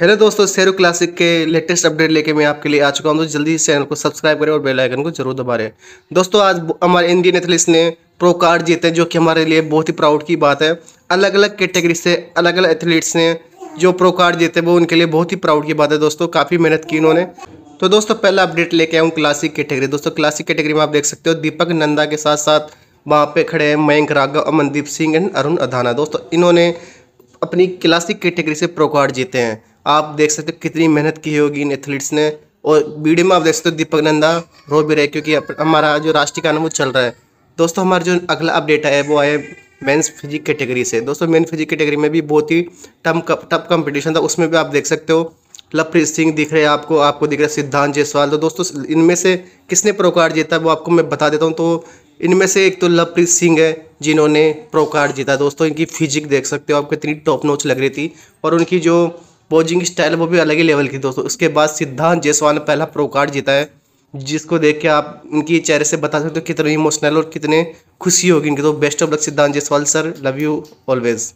hello दोस्तों Sheru classic के latest update लेके मैं आपके लिए आ चुका हूँ तो जल्दी इस चैनल को सब्सक्राइब करें और बेल आइकन को जरूर दबा रहे दोस्तों आज हमारे इंडियन एथलीट्स ने प्रो कार्ड जीते हैं जो कि हमारे लिए बहुत ही प्राउड की बात है अलग अलग कैटेगरी से अलग अलग एथलीट्स ने जो प्रो कार्ड जीते वो उनके लिए बहुत ही प्राउड की बात है दोस्तों काफ़ी मेहनत की इन्होंने तो दोस्तों पहला अपडेट लेके आऊँ क्लासिक कैटेगरी दोस्तों क्लासिक कैटेगरी में आप देख सकते हो दीपक नंदा के साथ साथ वहाँ पे खड़े हैं मयंक राघव अमनदीप सिंह एंड अरुण अधाना दोस्तों इन्होंने अपनी क्लासिक कैटेगरी से प्रो कार्ड जीते हैं आप देख सकते हो कितनी मेहनत की होगी इन एथलीट्स ने और वीडियो में आप देख सकते हो दीपक नंदा रो भी रहे क्योंकि हमारा जो राष्ट्रीय कान वो चल रहा है दोस्तों हमारा जो अगला अपडेट है वो आए मेंस फिजिक कैटेगरी से दोस्तों मेन फिजिक कैटेगरी में भी बहुत ही टम टफ कंपटीशन था उसमें भी आप देख सकते हो लवप्रीत सिंह दिख रहे हैं आपको आपको दिख रहा है सिद्धांत जयसवाल तो दोस्तों इनमें से किसने प्रोकार जीता वो आपको मैं बता देता हूँ तो इनमें से एक तो लवप्रीत सिंह है जिन्होंने प्रो कार्ड जीता दोस्तों इनकी फिजिक देख सकते हो आप कितनी टॉप नोच लग रही थी और उनकी जो पोजिंग स्टाइल वो भी अलग ही लेवल की दोस्तों उसके बाद सिद्धांत जयसवाल ने पहला प्रो कार्ड जीता है जिसको देख के आप इनकी चेहरे से बता सकते हो कितने इमोशनल और कितने खुशी होगी इनकी तो best of luck Siddhant Jaiswal sir love you always